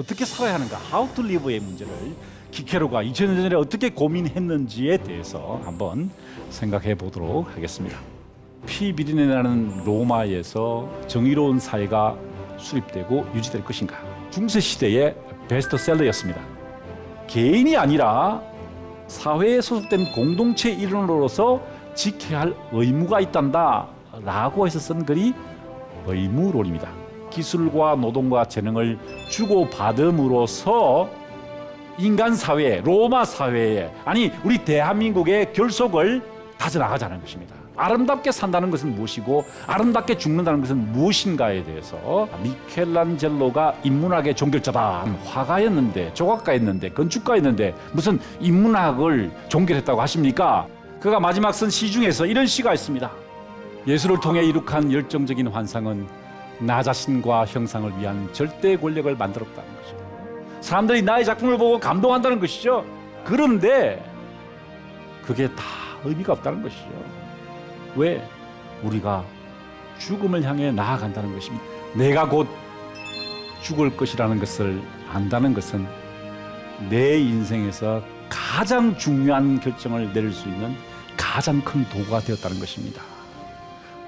어떻게 살아야 하는가, how to live의 문제를 기케로가 2000년 전에 어떻게 고민했는지에 대해서 한번 생각해 보도록 하겠습니다. 피비린내라는 로마에서 정의로운 사회가 수립되고 유지될 것인가? 중세 시대의 베스트셀러였습니다. 개인이 아니라 사회에 소속된 공동체 일원으로서 지켜야 할 의무가 있단다라고 해서 쓴 글이 의무론입니다. 기술과 노동과 재능을 주고받음으로써 인간 사회, 로마 사회에 아니 우리 대한민국의 결속을 다져나가자는 것입니다. 아름답게 산다는 것은 무엇이고 아름답게 죽는다는 것은 무엇인가에 대해서 미켈란젤로가 인문학의 종결자다 화가였는데 조각가였는데 건축가였는데 무슨 인문학을 종결했다고 하십니까? 그가 마지막 쓴 시 중에서 이런 시가 있습니다. 예술을 통해 이룩한 열정적인 환상은 나 자신과 형상을 위한 절대 권력을 만들었다는 거죠. 사람들이 나의 작품을 보고 감동한다는 것이죠. 그런데 그게 다 의미가 없다는 것이죠. 왜? 우리가 죽음을 향해 나아간다는 것입니다. 내가 곧 죽을 것이라는 것을 안다는 것은 내 인생에서 가장 중요한 결정을 내릴 수 있는 가장 큰 도구가 되었다는 것입니다.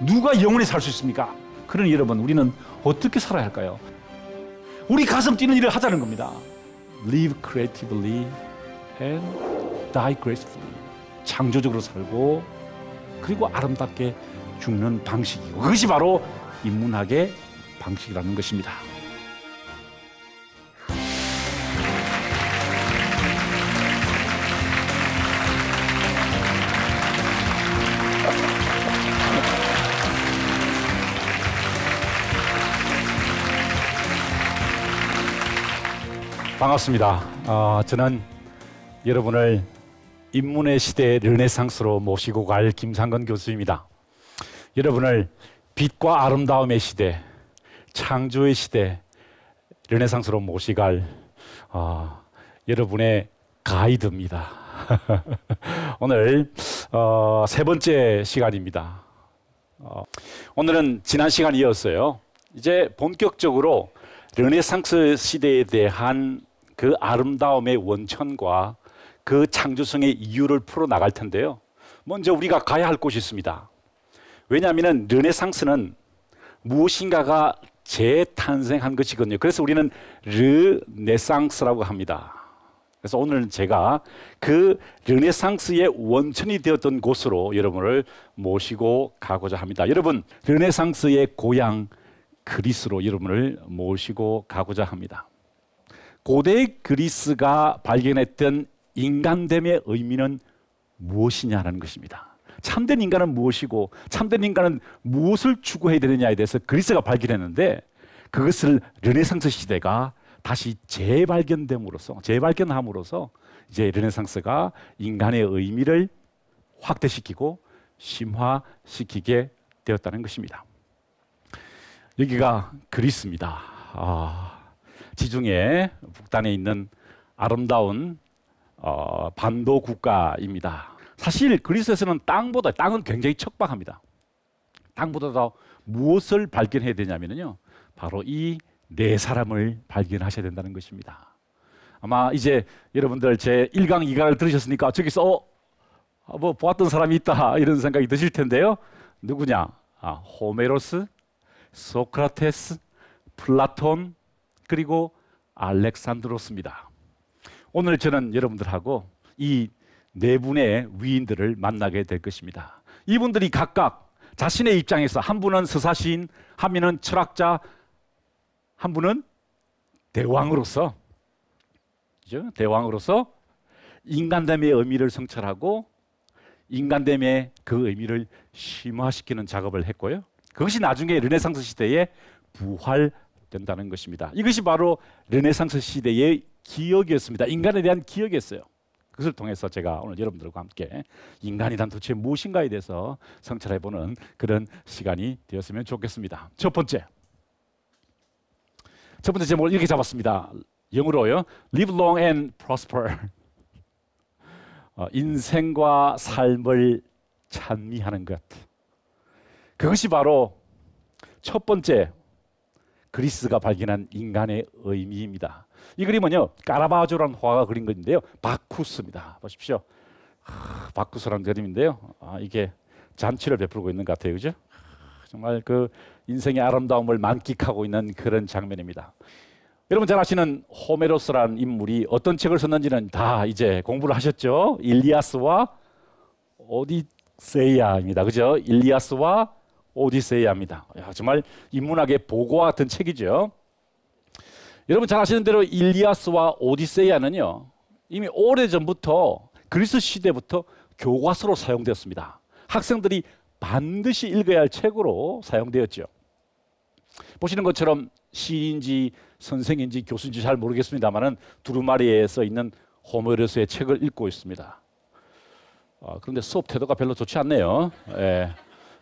누가 영원히 살 수 있습니까? 그런 여러분 우리는 어떻게 살아야 할까요? 우리 가슴 뛰는 일을 하자는 겁니다. Live creatively and die gracefully. 창조적으로 살고 그리고 아름답게 죽는 방식이고 그것이 바로 인문학의 방식이라는 것입니다. 반갑습니다. 어, 저는 여러분을 인문의 시대 르네상스로 모시고 갈 김상근 교수입니다. 여러분을 빛과 아름다움의 시대, 창조의 시대, 르네상스로 모시갈 어, 여러분의 가이드입니다. 오늘 어, 세 번째 시간입니다. 어, 오늘은 지난 시간이었어요. 이제 본격적으로 르네상스 시대에 대한 그 아름다움의 원천과 그 창조성의 이유를 풀어 나갈 텐데요. 먼저 우리가 가야 할 곳이 있습니다. 왜냐하면 르네상스는 무엇인가가 재탄생한 것이거든요. 그래서 우리는 르네상스라고 합니다. 그래서 오늘은 제가 그 르네상스의 원천이 되었던 곳으로 여러분을 모시고 가고자 합니다. 여러분, 르네상스의 고향 그리스로 여러분을 모시고 가고자 합니다. 고대 그리스가 발견했던 인간됨의 의미는 무엇이냐라는 것입니다. 참된 인간은 무엇이고 참된 인간은 무엇을 추구해야 되느냐에 대해서 그리스가 발견했는데 그것을 르네상스 시대가 다시 재발견됨으로써 재발견함으로써 이제 르네상스가 인간의 의미를 확대시키고 심화시키게 되었다는 것입니다. 여기가 그리스입니다. 아, 지중해 북단에 있는 아름다운 어, 반도 국가입니다. 사실 그리스에서는 땅보다 땅은 굉장히 척박합니다. 땅보다 더 무엇을 발견해야 되냐면요. 바로 이 네 사람을 발견하셔야 된다는 것입니다. 아마 이제 여러분들 제 1강, 2강을 들으셨으니까 저기서 어, 아, 뭐 보았던 사람이 있다 이런 생각이 드실 텐데요. 누구냐? 아, 호메로스, 소크라테스, 플라톤, 그리고 알렉산드로스입니다. 오늘 저는 여러분들하고 이 네 분의 위인들을 만나게 될 것입니다. 이분들이 각각 자신의 입장에서 한 분은 서사시인, 한 분은 철학자, 한 분은 대왕으로서 그죠? 대왕으로서 인간됨의 의미를 성찰하고 인간됨의 그 의미를 심화시키는 작업을 했고요. 그것이 나중에 르네상스 시대의 부활 된다는 것입니다. 이것이 바로 르네상스 시대의 기억이었습니다. 인간에 대한 기억이었어요. 그것을 통해서 제가 오늘 여러분들과 함께 인간이란 도대체 무엇인가에 대해서 성찰해보는 그런 시간이 되었으면 좋겠습니다. 첫 번째, 첫 번째 제목을 이렇게 잡았습니다. 영어로요, Live Long and Prosper. 어, 인생과 삶을 찬미하는 것. 그것이 바로 첫 번째 그리스가 발견한 인간의 의미입니다. 이 그림은요 까라바조라는 화가 그린 건데요 바쿠스입니다. 보십시오. 아, 바쿠스라는 그림인데요. 아, 이게 잔치를 베풀고 있는 것 같아요, 그죠? 아, 정말 그 인생의 아름다움을 만끽하고 있는 그런 장면입니다. 여러분 잘 아시는 호메로스란 인물이 어떤 책을 썼는지는 다 이제 공부를 하셨죠? 일리아스와 오디세이아입니다, 그죠? 일리아스와 오디세이아입니다. 정말 인문학의 보고와 같은 책이죠. 여러분 잘 아시는 대로 일리아스와 오디세이아는요. 이미 오래전부터 그리스 시대부터 교과서로 사용되었습니다. 학생들이 반드시 읽어야 할 책으로 사용되었죠. 보시는 것처럼 시인지 선생인지 교수인지 잘 모르겠습니다만은 두루마리에서 있는 호메로스의 책을 읽고 있습니다. 어, 그런데 수업 태도가 별로 좋지 않네요. 예.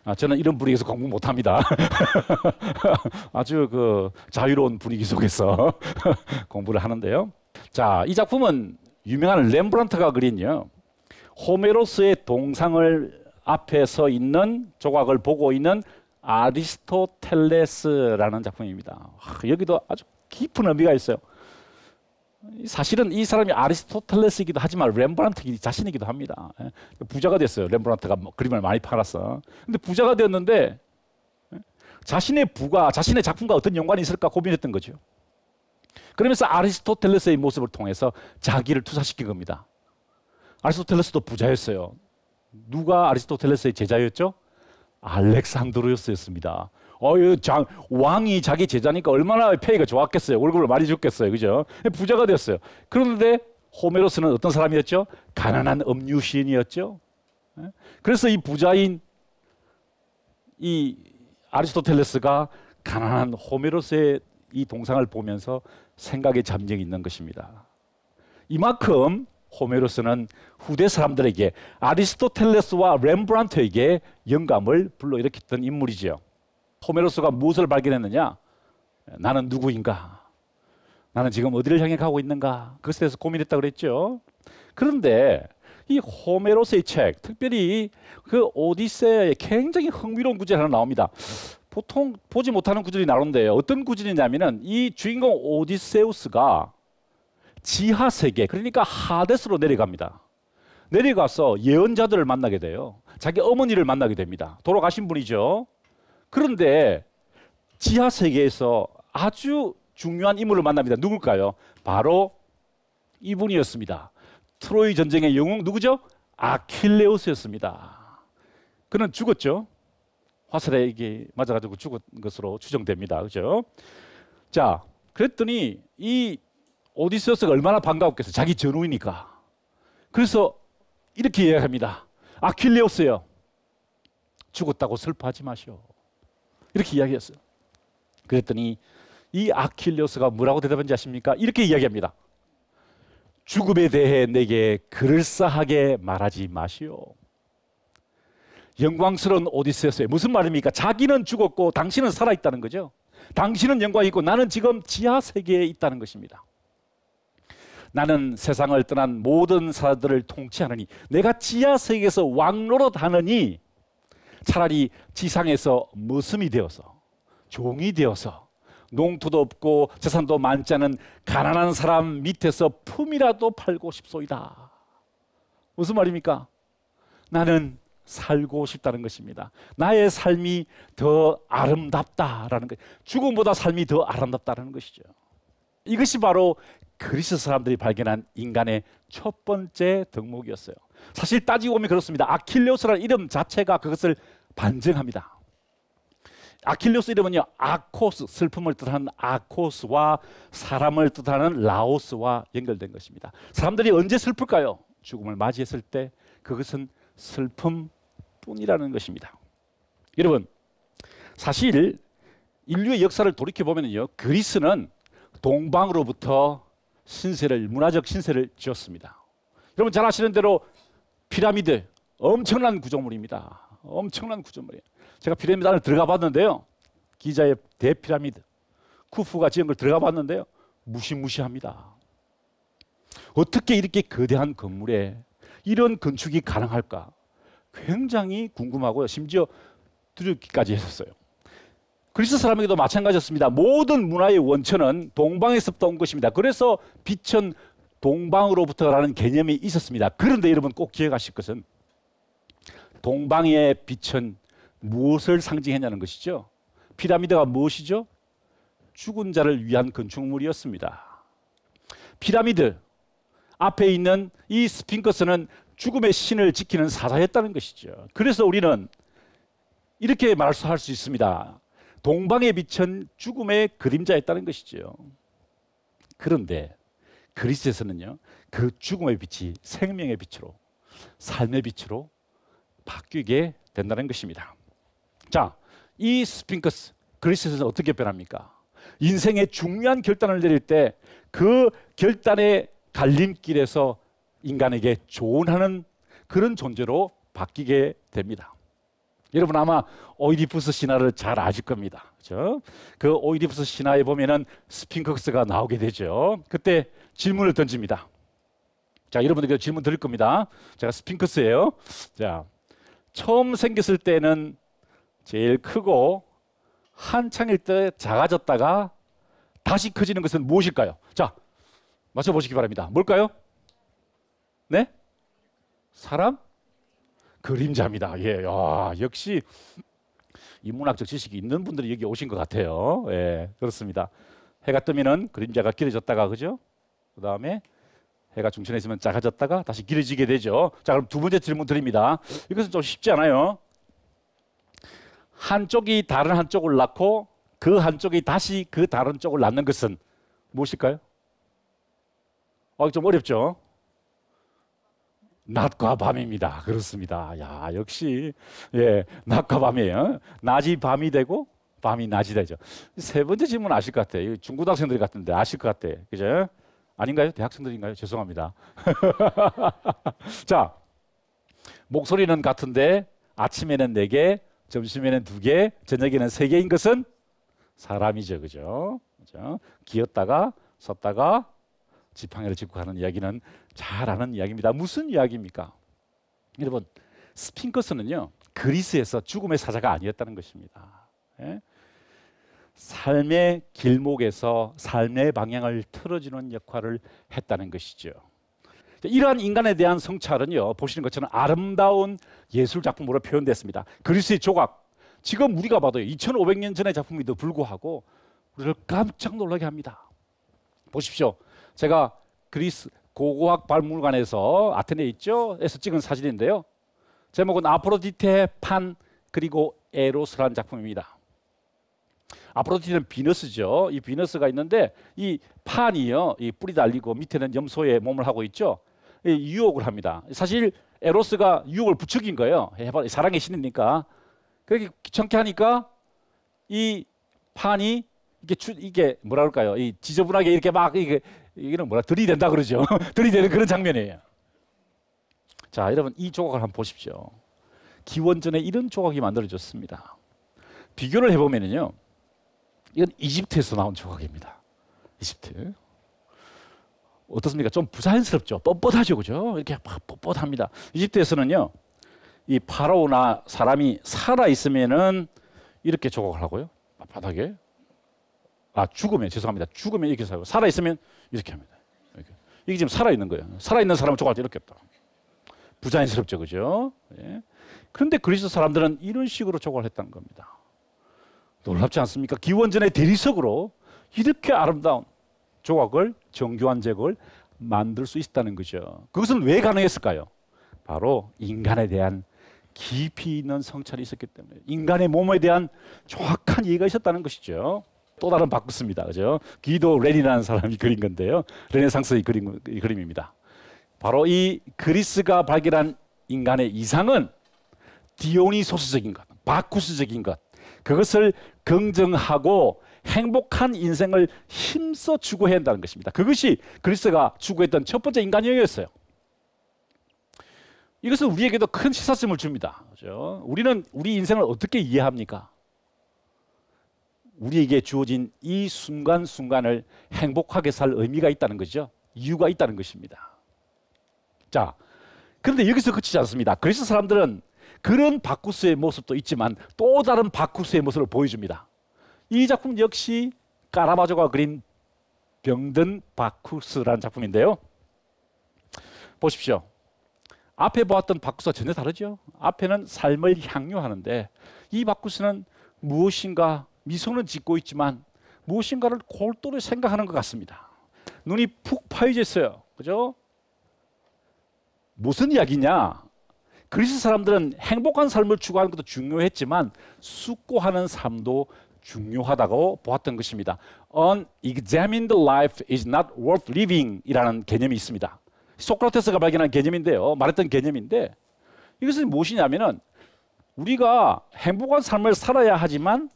아, 저는 이런 분위기에서 공부 못합니다. 아주 그 자유로운 분위기 속에서 공부를 하는데요. 자, 이 작품은 유명한 렘브란트가 그린요. 호메로스의 동상을 앞에서 있는 조각을 보고 있는 아리스토텔레스라는 작품입니다. 아, 여기도 아주 깊은 의미가 있어요. 사실은 이 사람이 아리스토텔레스이기도 하지만 렘브란트 자신이기도 합니다. 예. 부자가 됐어요. 렘브란트가 뭐 그림을 많이 팔았어. 근데 부자가 되었는데 예, 자신의 부가 자신의 작품과 어떤 연관이 있을까 고민했던 거죠. 그러면서 아리스토텔레스의 모습을 통해서 자기를 투사시킨 겁니다. 아리스토텔레스도 부자였어요. 누가 아리스토텔레스의 제자였죠? 알렉산드로스였습니다. 어유 장 왕이 자기 제자니까 얼마나 페이가 좋았겠어요. 월급을 많이 줬겠어요. 그죠? 부자가 되었어요 그런데 호메로스는 어떤 사람이었죠? 가난한 음유 시인이었죠. 예? 그래서 이 부자인 이 아리스토텔레스가 가난한 호메로스의 이 동상을 보면서 생각에 잠정이 있는 것입니다. 이만큼 호메로스는 후대 사람들에게 아리스토텔레스와 렘브란트에게 영감을 불러일으켰던 인물이지요. 호메로스가 무엇을 발견했느냐? 나는 누구인가? 나는 지금 어디를 향해 가고 있는가? 그것에 대해서 고민했다 그랬죠. 그런데 이 호메로스의 책, 특별히 그 오디세에 굉장히 흥미로운 구절 하나 나옵니다. 보통 보지 못하는 구절이 나오는데요. 어떤 구절이냐면은 이 주인공 오디세우스가 지하 세계, 그러니까 하데스로 내려갑니다. 내려가서 예언자들을 만나게 돼요. 자기 어머니를 만나게 됩니다. 돌아가신 분이죠. 그런데 지하 세계에서 아주 중요한 인물을 만납니다. 누굴까요? 바로 이분이었습니다. 트로이 전쟁의 영웅 누구죠? 아킬레우스였습니다. 그는 죽었죠. 화살에게 맞아가지고 죽은 것으로 추정됩니다. 그죠 자, 그랬더니 이 오디세우스가 얼마나 반가웠겠어요. 자기 전우이니까. 그래서 이렇게 이야기합니다. 아킬레우스요. 죽었다고 슬퍼하지 마시오. 이렇게 이야기했어요. 그랬더니 이아킬레우스가 뭐라고 대답한지 아십니까? 이렇게 이야기합니다. 죽음에 대해 내게 그럴싸하게 말하지 마시오. 영광스러운 오디세스에 무슨 말입니까? 자기는 죽었고 당신은 살아있다는 거죠. 당신은 영광이 있고 나는 지금 지하 세계에 있다는 것입니다. 나는 세상을 떠난 모든 사람들을 통치하느니 내가 지하 세계에서 왕노릇 하느니 차라리 지상에서 머슴이 되어서 종이 되어서 농토도 없고 재산도 많지 않은 가난한 사람 밑에서 품이라도 팔고 싶소이다. 무슨 말입니까? 나는 살고 싶다는 것입니다. 나의 삶이 더 아름답다라는 것. 죽음보다 삶이 더 아름답다는 것이죠. 이것이 바로 그리스 사람들이 발견한 인간의 첫 번째 덕목이었어요. 사실 따지고 보면 그렇습니다. 아킬레우스라는 이름 자체가 그것을 반증합니다. 아킬레우스 이름은요. 아코스 슬픔을 뜻하는 아코스와 사람을 뜻하는 라오스와 연결된 것입니다. 사람들이 언제 슬플까요? 죽음을 맞이했을 때 그것은 슬픔뿐이라는 것입니다. 여러분, 사실 인류의 역사를 돌이켜 보면요. 그리스는 동방으로부터 신세를 문화적 신세를 지었습니다. 여러분 잘 아시는 대로 피라미드 엄청난 구조물입니다. 엄청난 구조물이에요. 제가 피라미드 안에 들어가 봤는데요. 기자의 대피라미드 쿠프가 지은 걸 들어가 봤는데요. 무시무시합니다. 어떻게 이렇게 거대한 건물에 이런 건축이 가능할까? 굉장히 궁금하고요. 심지어 두렵기까지 했었어요. 그리스 사람에게도 마찬가지였습니다. 모든 문화의 원천은 동방에서부터 온 것입니다. 그래서 빛은 동방으로부터라는 개념이 있었습니다. 그런데 여러분 꼭 기억하실 것은 동방의 빛은 무엇을 상징했냐는 것이죠. 피라미드가 무엇이죠? 죽은 자를 위한 건축물이었습니다. 피라미드 앞에 있는 이 스핑크스는 죽음의 신을 지키는 사자였다는 것이죠. 그래서 우리는 이렇게 말할 수 있습니다. 동방에 비친 죽음의 그림자였다는 것이죠. 그런데 그리스에서는요 그 죽음의 빛이 생명의 빛으로 삶의 빛으로 바뀌게 된다는 것입니다. 자, 이 스핑크스 그리스에서는 어떻게 변합니까? 인생의 중요한 결단을 내릴 때 그 결단의 갈림길에서 인간에게 조언하는 그런 존재로 바뀌게 됩니다. 여러분 아마 오이디푸스 신화를 잘 아실 겁니다. 그죠? 그 오이디푸스 신화에 보면은 스핑크스가 나오게 되죠. 그때 질문을 던집니다. 자, 여러분들께 질문 드릴 겁니다. 제가 스핑크스예요. 자, 처음 생겼을 때는 제일 크고 한창일 때 작아졌다가 다시 커지는 것은 무엇일까요? 자, 맞춰 보시기 바랍니다. 뭘까요? 네? 사람? 그림자입니다. 예, 야, 아, 역시 인문학적 지식이 있는 분들이 여기 오신 것 같아요. 예, 그렇습니다. 해가 뜨면은 그림자가 길어졌다가 그죠? 그 다음에 해가 중천에 있으면 작아졌다가 다시 길어지게 되죠. 자, 그럼 두 번째 질문 드립니다. 이것은 좀 쉽지 않아요. 한쪽이 다른 한쪽을 낳고 그 한쪽이 다시 그 다른 쪽을 낳는 것은 무엇일까요? 아, 좀 어렵죠. 낮과 밤입니다. 그렇습니다. 야, 역시 예, 낮과 밤이에요. 어? 낮이 밤이 되고 밤이 낮이 되죠. 세 번째 질문 아실 것 같아요. 중고등학생들 같은데 아실 것 같아. 그죠? 아닌가요? 대학생들인가요? 죄송합니다. 자, 목소리는 같은데 아침에는 네 개, 점심에는 두 개, 저녁에는 세 개인 것은 사람이죠, 그죠? 그죠? 기었다가 섰다가 지팡이를 짚고 가는 이야기는 잘 아는 이야기입니다. 무슨 이야기입니까? 여러분, 스핑커스는요 그리스에서 죽음의 사자가 아니었다는 것입니다. 예? 삶의 길목에서 삶의 방향을 틀어주는 역할을 했다는 것이죠. 이러한 인간에 대한 성찰은요 보시는 것처럼 아름다운 예술 작품으로 표현됐습니다. 그리스의 조각 지금 우리가 봐도 2,500년 전의 작품에도 불구하고 우리를 깜짝 놀라게 합니다. 보십시오. 제가 그리스 고고학 박물관에서 아테네 있죠?에서 찍은 사진인데요. 제목은 아프로디테 판 그리고 에로스라는 작품입니다. 아프로디테는 비너스죠. 이 비너스가 있는데 이 판이요, 이 뿔이 달리고 밑에는 염소의 몸을 하고 있죠. 이 유혹을 합니다. 사실 에로스가 유혹을 부추긴 거예요. 해봐, 사랑의 신이니까. 그렇게 귀찮게 하니까 이 판이 이게 이게 뭐라 그럴까요? 이 지저분하게 이렇게 막 이게 이거는 뭐라 들이댄다 그러죠. 들이대는 그런 장면이에요. 자, 여러분 이 조각을 한번 보십시오. 기원전에 이런 조각이 만들어졌습니다. 비교를 해보면요, 이건 이집트에서 나온 조각입니다. 이집트. 어떻습니까? 좀 부자연스럽죠. 뻣뻣하죠, 그죠? 이렇게 막 뻣뻣합니다. 이집트에서는요, 이 파라오나 사람이 살아 있으면은 이렇게 조각을 하고요, 바닥에. 아, 죽으면 죄송합니다. 죽으면 이렇게 살고 살아 있으면 이렇게 합니다. 이렇게. 이게 지금 살아있는 거예요. 살아있는 사람을 조각 이렇게 없다. 부자연스럽죠, 그죠? 예. 그런데 그리스 사람들은 이런 식으로 조각을 했던 겁니다. 놀랍지 않습니까? 기원전의 대리석으로 이렇게 아름다운 조각을, 정교한 잭을 만들 수 있다는 거죠. 그것은 왜 가능했을까요? 바로 인간에 대한 깊이 있는 성찰이 있었기 때문에 인간의 몸에 대한 정확한 이해가 있었다는 것이죠. 또 다른 바쿠습니다 그죠? 기도 렌이라는 사람이 그린 건데요. 르네상스의 그림, 그림입니다. 바로 이 그리스가 발견한 인간의 이상은 디오니소스적인 것, 바쿠스적인 것, 그것을 긍정하고 행복한 인생을 힘써 추구해야 한다는 것입니다. 그것이 그리스가 추구했던 첫 번째 인간형이었어요. 이것은 우리에게도 큰 시사점을 줍니다. 그죠? 우리는 우리 인생을 어떻게 이해합니까? 우리에게 주어진 이 순간순간을 행복하게 살 의미가 있다는 거죠. 이유가 있다는 것입니다. 자, 그런데 여기서 그치지 않습니다. 그래서 사람들은 그런 바쿠스의 모습도 있지만 또 다른 바쿠스의 모습을 보여줍니다. 이 작품 역시 까라바조가 그린 병든 바쿠스라는 작품인데요. 보십시오. 앞에 보았던 바쿠스와 전혀 다르죠. 앞에는 삶을 향유하는데 이 바쿠스는 무엇인가 미소는 짓고 있지만 무엇인가를 골똘히 생각하는 것 같습니다. 눈이 푹 파여져 있어요. 그죠? 무슨 이야기냐? 그리스 사람들은 행복한 삶을 추구하는 것도 중요했지만 숙고하는 삶도 중요하다고 보았던 것입니다. Unexamined life is not worth living 이라는 개념이 있습니다. 소크라테스가 발견한 개념인데요. 말했던 개념인데 이것은 무엇이냐면은 우리가 행복한 삶을 살아야 하지만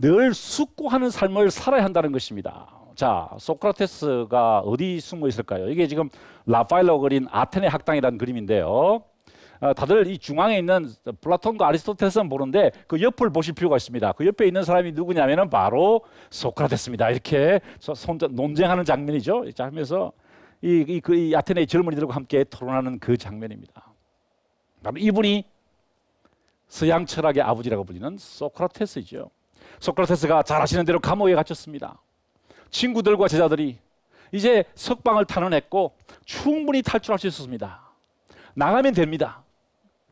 늘 숙고하는 삶을 살아야 한다는 것입니다. 자, 소크라테스가 어디 숨어 있을까요? 이게 지금 라파일로 그린 아테네 학당이라는 그림인데요. 아, 다들 이 중앙에 있는 플라톤과 아리스토텔스는 보는데 그 옆을 보실 필요가 있습니다. 그 옆에 있는 사람이 누구냐면은 바로 소크라테스입니다. 이렇게 손자, 논쟁하는 장면이죠. 자 하면서 이, 이, 그, 이 아테네의 젊은이들과 함께 토론하는 그 장면입니다. 바로 이분이 서양 철학의 아버지라고 불리는 소크라테스죠. 소크라테스가 잘 아시는 대로 감옥에 갇혔습니다. 친구들과 제자들이 이제 석방을 탄원했고 충분히 탈출할 수 있었습니다. 나가면 됩니다.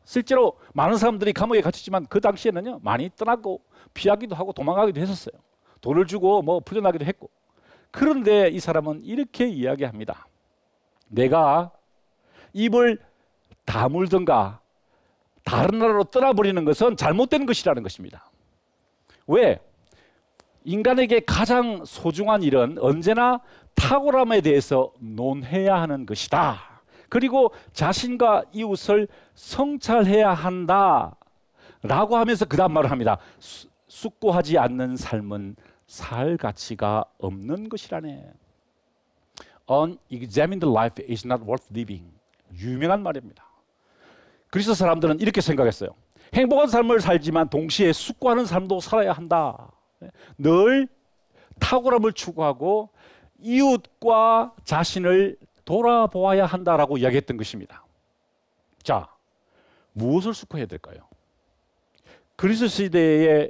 실제로 많은 사람들이 감옥에 갇혔지만 그 당시에는요 많이 떠나고 피하기도 하고 도망가기도 했었어요. 돈을 주고 뭐 풀려나기도 했고 그런데 이 사람은 이렇게 이야기합니다. 내가 입을 다물든가 다른 나라로 떠나버리는 것은 잘못된 것이라는 것입니다. 왜? 인간에게 가장 소중한 일은 언제나 탁월함에 대해서 논해야 하는 것이다. 그리고 자신과 이웃을 성찰해야 한다. 라고 하면서 그 다음 말을 합니다. 숙고하지 않는 삶은 살 가치가 없는 것이라네. Unexamined life is not worth living. 유명한 말입니다. 그리스 사람들은 이렇게 생각했어요. 행복한 삶을 살지만 동시에 숙고하는 삶도 살아야 한다. 늘 탁월함을 추구하고 이웃과 자신을 돌아보아야 한다라고 이야기했던 것입니다. 자, 무엇을 숙고해야 될까요? 그리스 시대에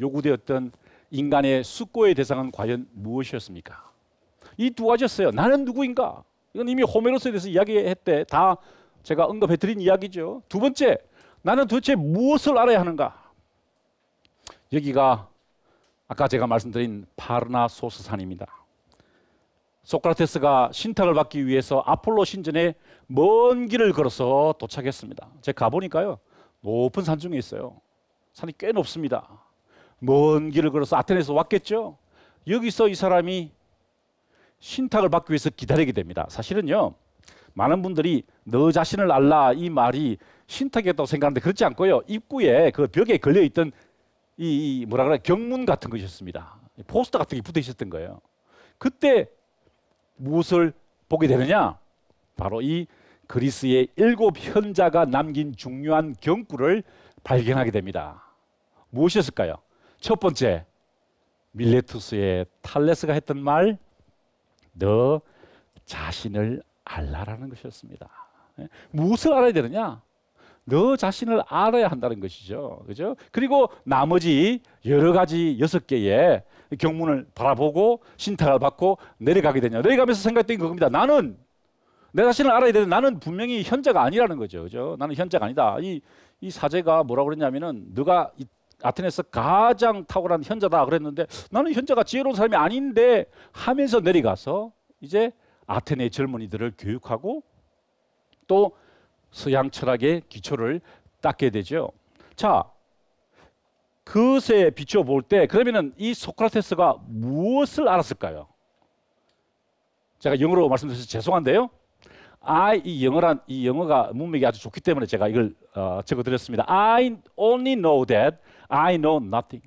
요구되었던 인간의 숙고의 대상은 과연 무엇이었습니까? 이 두 가지였어요. 나는 누구인가? 이건 이미 호메로스에 대해서 이야기했대. 다 제가 언급해 드린 이야기죠. 두 번째, 나는 도대체 무엇을 알아야 하는가? 여기가 아까 제가 말씀드린 파르나소스 산입니다. 소크라테스가 신탁을 받기 위해서 아폴로 신전에 먼 길을 걸어서 도착했습니다. 제가 가보니까요. 높은 산 중에 있어요. 산이 꽤 높습니다. 먼 길을 걸어서 아테네에서 왔겠죠. 여기서 이 사람이 신탁을 받기 위해서 기다리게 됩니다. 사실은요. 많은 분들이 너 자신을 알라 이 말이 신탁했다고 생각하는데 그렇지 않고요. 입구에 그 벽에 걸려 있던 이, 이 뭐라 그래 경문 같은 것이었습니다. 포스터 같은 게 붙어 있었던 거예요. 그때 무엇을 보게 되느냐? 바로 이 그리스의 일곱 현자가 남긴 중요한 경구를 발견하게 됩니다. 무엇이었을까요? 첫 번째, 밀레투스의 탈레스가 했던 말, 너 자신을 알라라는 것이었습니다. 예? 무엇을 알아야 되느냐? 너 자신을 알아야 한다는 것이죠. 그죠? 그리고 나머지 여러 가지 여섯 개의 경문을 바라보고 신탁을 받고 내려가게 되냐. 내려가면서 생각된 했 겁니다. 나는 내 자신을 알아야 되는데 나는 분명히 현자가 아니라는 거죠. 그죠? 나는 현자가 아니다. 이, 이 사제가 뭐라고 그랬냐면은 누가 아테네에서 가장 탁월한 현자다 그랬는데 나는 현자가 지혜로운 사람이 아닌데 하면서 내려가서 이제 아테네 젊은이들을 교육하고 또 서양 철학의 기초를 닦게 되죠. 자, 그것에 비춰볼 때그러면이 소크라테스가 무엇을 알았을까요? 제가 영어로 말씀드려서 죄송한데요. 아, 이 영어란 이 영어가 문맥이 아주 좋기 때문에 제가 이걸 어, 적어드렸습니다. I only know that I know nothing.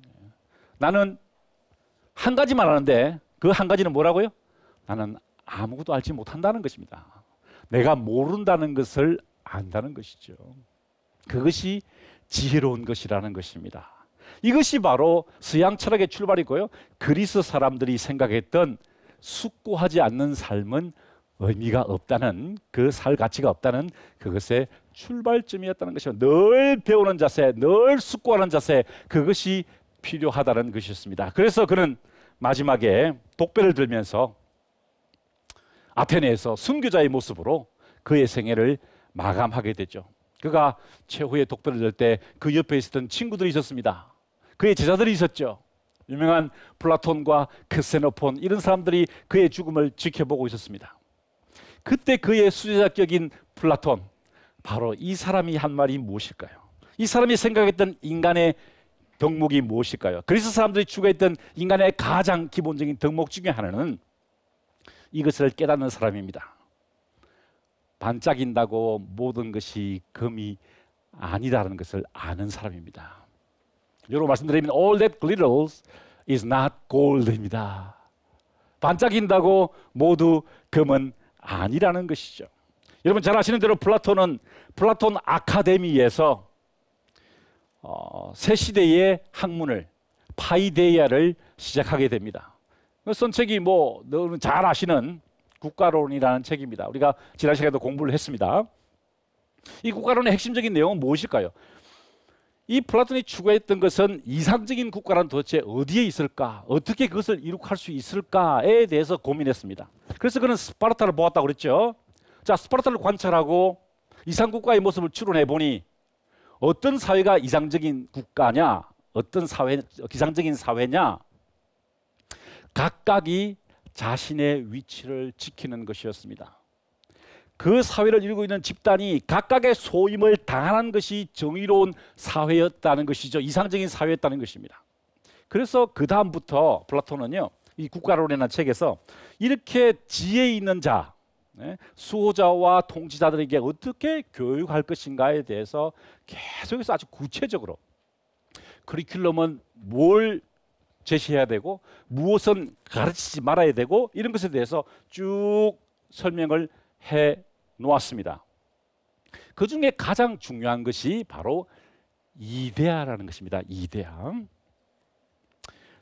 나는 한 가지만 아는데 그 한 가지는 뭐라고요? 나는 아무것도 알지 못한다는 것입니다. 내가 모른다는 것을 안다는 것이죠. 그것이 지혜로운 것이라는 것입니다. 이것이 바로 서양 철학의 출발이고요. 그리스 사람들이 생각했던 숙고하지 않는 삶은 의미가 없다는 그 살 가치가 없다는 그것의 출발점이었다는 것이고 늘 배우는 자세, 늘 숙고하는 자세 그것이 필요하다는 것이었습니다. 그래서 그는 마지막에 독배를 들면서 아테네에서 순교자의 모습으로 그의 생애를 마감하게 되죠. 그가 최후의 독배를 낼때그 옆에 있었던 친구들이 있었습니다. 그의 제자들이 있었죠. 유명한 플라톤과 크세노폰 이런 사람들이 그의 죽음을 지켜보고 있었습니다. 그때 그의 수제자격인 플라톤 바로 이 사람이 한 말이 무엇일까요? 이 사람이 생각했던 인간의 덕목이 무엇일까요? 그래서 사람들이 추구했던 인간의 가장 기본적인 덕목 중에 하나는 이것을 깨닫는 사람입니다. 반짝인다고 모든 것이 금이 아니다라는 것을 아는 사람입니다. 여러 말씀드리면 all that glitters is not gold입니다. 반짝인다고 모두 금은 아니라는 것이죠. 여러분 잘 아시는 대로 플라톤은 플라톤 아카데미에서 어, 새 시대의 학문을 파이데이아를 시작하게 됩니다. 선책이 뭐 너는 잘 아시는 국가론이라는 책입니다. 우리가 지난 시간에도 공부를 했습니다. 이 국가론의 핵심적인 내용은 무엇일까요? 이 플라톤이 추구했던 것은 이상적인 국가란 도대체 어디에 있을까? 어떻게 그것을 이룩할 수 있을까에 대해서 고민했습니다. 그래서 그는 스파르타를 보았다고 그랬죠. 자, 스파르타를 관찰하고 이상 국가의 모습을 추론해 보니 어떤 사회가 이상적인 국가냐? 어떤 사회 기상적인 사회냐? 각각이 자신의 위치를 지키는 것이었습니다. 그 사회를 이루고 있는 집단이 각각의 소임을 당하는 것이 정의로운 사회였다는 것이죠. 이상적인 사회였다는 것입니다. 그래서 그 다음부터 플라톤은요, 이 국가론이라는 책에서 이렇게 지혜 있는 자, 네, 수호자와 통치자들에게 어떻게 교육할 것인가에 대해서 계속해서 아주 구체적으로 커리큘럼은 뭘 제시해야 되고 무엇은 가르치지 말아야 되고 이런 것에 대해서 쭉 설명을 해 놓았습니다. 그 중에 가장 중요한 것이 바로 이데아라는 것입니다. 이데아.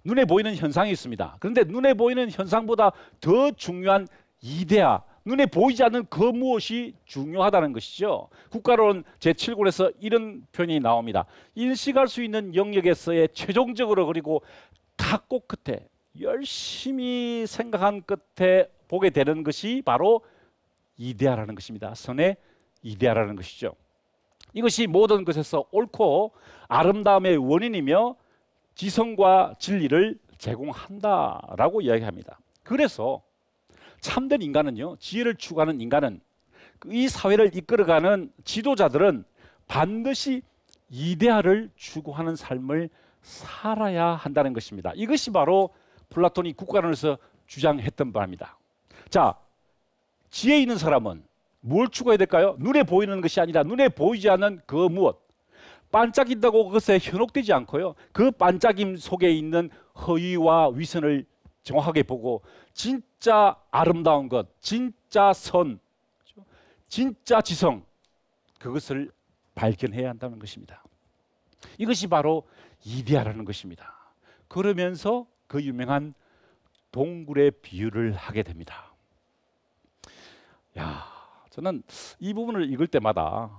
눈에 보이는 현상이 있습니다. 그런데 눈에 보이는 현상보다 더 중요한 이데아, 눈에 보이지 않는 그 무엇이 중요하다는 것이죠. 국가론 제7권에서 이런 표현이 나옵니다. 인식할 수 있는 영역에서의 최종적으로 그리고 갖고 끝에 열심히 생각한 끝에 보게 되는 것이 바로 이데아라는 것입니다. 선의 이데아라는 것이죠. 이것이 모든 것에서 옳고 아름다움의 원인이며 지성과 진리를 제공한다라고 이야기합니다. 그래서 참된 인간은요, 지혜를 추구하는 인간은 이 사회를 이끌어가는 지도자들은 반드시 이데아를 추구하는 삶을 살아야 한다는 것입니다. 이것이 바로 플라톤이 국가론에서 주장했던 바입니다. 자, 지혜 있는 사람은 뭘 추구해야 될까요? 눈에 보이는 것이 아니라 눈에 보이지 않는 그 무엇. 반짝인다고 그것에 현혹되지 않고요. 그 반짝임 속에 있는 허위와 위선을 정확하게 보고 진짜 아름다운 것, 진짜 선, 진짜 지성 그것을 발견해야 한다는 것입니다. 이것이 바로 이데아라는 것입니다. 그러면서 그 유명한 동굴의 비유를 하게 됩니다. 야, 저는 이 부분을 읽을 때마다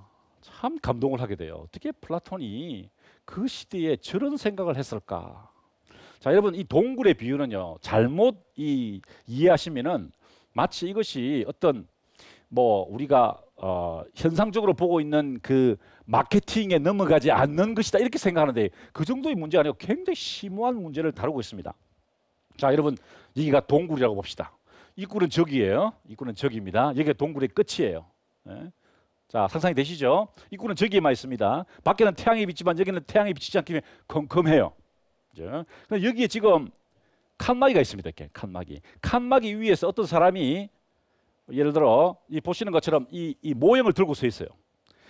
참 감동을 하게 돼요. 어떻게 플라톤이 그 시대에 저런 생각을 했을까? 자, 여러분 이 동굴의 비유는요. 잘못 이 이해하시면은 마치 이것이 어떤 뭐 우리가 어, 현상적으로 보고 있는 그 마케팅에 넘어가지 않는 것이다 이렇게 생각하는데 그 정도의 문제가 아니고 굉장히 심오한 문제를 다루고 있습니다. 자 여러분 여기가 동굴이라고 봅시다. 이구은 저기예요. 이구은 저기입니다. 여기가 동굴의 끝이에요. 예? 자 상상이 되시죠? 이구은 저기에만 있습니다. 밖에는 태양이 비치지만 여기는 태양이 비치지 않기 때문에 컴컴해요. 그죠? 여기에 지금 칸막이가 있습니다. 이렇게 칸막이. 칸막이 위에서 어떤 사람이 예를 들어 이 보시는 것처럼 이, 이 모형을 들고 서 있어요.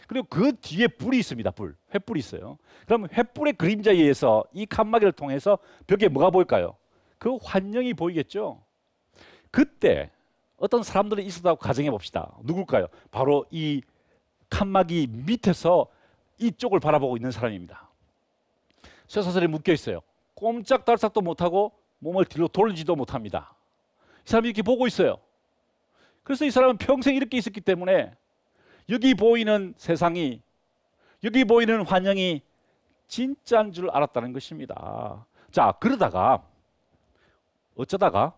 그리고 그 뒤에 불이 있습니다. 불, 횃불이 있어요. 그럼 횃불의 그림자에 의해서 이 칸막이를 통해서 벽에 뭐가 보일까요? 그 환영이 보이겠죠. 그때 어떤 사람들이 있었다고 가정해 봅시다. 누굴까요? 바로 이 칸막이 밑에서 이쪽을 바라보고 있는 사람입니다. 쇠사슬에 묶여 있어요. 꼼짝달싹도 못하고 몸을 뒤로 돌지도 못합니다. 이 사람이 이렇게 보고 있어요. 그래서 이 사람은 평생 이렇게 있었기 때문에 여기 보이는 세상이 여기 보이는 환영이 진짜인 줄 알았다는 것입니다. 자, 그러다가 어쩌다가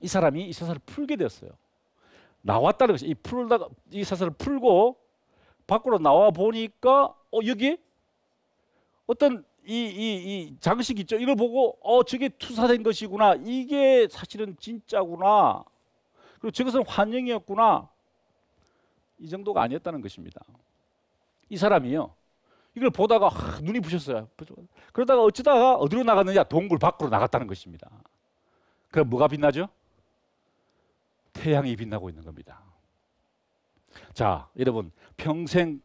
이 사람이 이 사설을 풀게 됐어요. 나왔다는 것이 이 풀다가 이 사설을 풀고 밖으로 나와 보니까 어 여기 어떤 이 이, 이 장식 있죠. 이걸 보고 어 저게 투사된 것이구나. 이게 사실은 진짜구나. 그리고 저것은 환영이었구나. 이 정도가 아니었다는 것입니다. 이 사람이요. 이걸 보다가 하, 눈이 부셨어요. 그러다가 어쩌다가 어디로 나갔느냐? 동굴 밖으로 나갔다는 것입니다. 그럼 뭐가 빛나죠? 태양이 빛나고 있는 겁니다. 자, 여러분 평생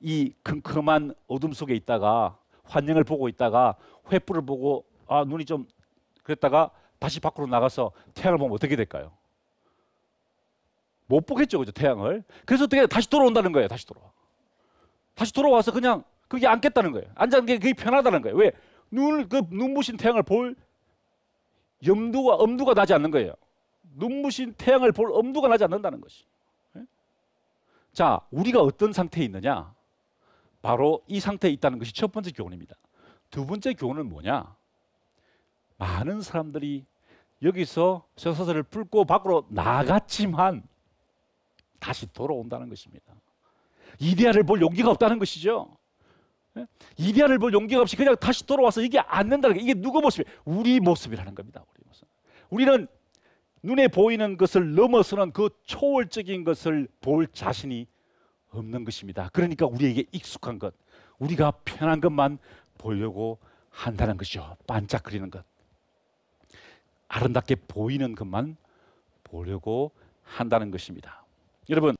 이 컴컴한 어둠 속에 있다가 환영을 보고 있다가 횃불을 보고 아 눈이 좀 그랬다가 다시 밖으로 나가서 태양을 보면 어떻게 될까요? 못 보겠죠, 그죠? 태양을. 그래서 어떻게 다시 돌아온다는 거예요. 다시 돌아와. 다시 돌아와서 그냥 그게 앉겠다는 거예요. 앉는 게 그게 편하다는 거예요. 왜? 눈을 그 눈부신 태양을 볼 염두가 엄두가 나지 않는 거예요. 눈부신 태양을 볼 엄두가 나지 않는다는 것이. 예? 자, 우리가 어떤 상태에 있느냐? 바로 이 상태에 있다는 것이 첫 번째 교훈입니다. 두 번째 교훈은 뭐냐? 많은 사람들이 여기서 쇠사슬를 풀고 밖으로 나갔지만 다시 돌아온다는 것입니다. 이데아를 볼 용기가 없다는 것이죠. 예? 이데아를 볼 용기가 없이 그냥 다시 돌아와서 이게 안 된다는 게 이게 누구 모습이 우리 모습이라는 겁니다. 우리 모습. 우리는 눈에 보이는 것을 넘어서는 그 초월적인 것을 볼 자신이 없는 것입니다. 그러니까 우리에게 익숙한 것, 우리가 편한 것만 보려고 한다는 것이죠. 반짝거리는 것. 아름답게 보이는 것만 보려고 한다는 것입니다. 여러분,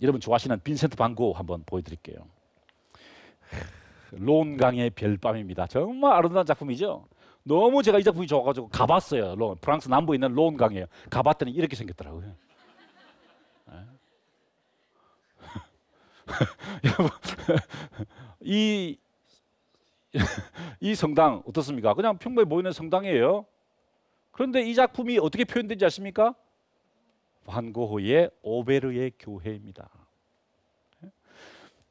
여러분 좋아하시는 빈센트 반고 한번 보여드릴게요. 론 강의 별밤입니다. 정말 아름다운 작품이죠. 너무 제가 이 작품이 좋아가지고 가봤어요. 론 프랑스 남부에 있는 론 강에 가봤더니 이렇게 생겼더라고요. 예? 여러분 이, 이 성당 어떻습니까? 그냥 평범해 보이는 성당이에요. 그런데 이 작품이 어떻게 표현된지 아십니까? 반고 호의 오베르의 교회입니다.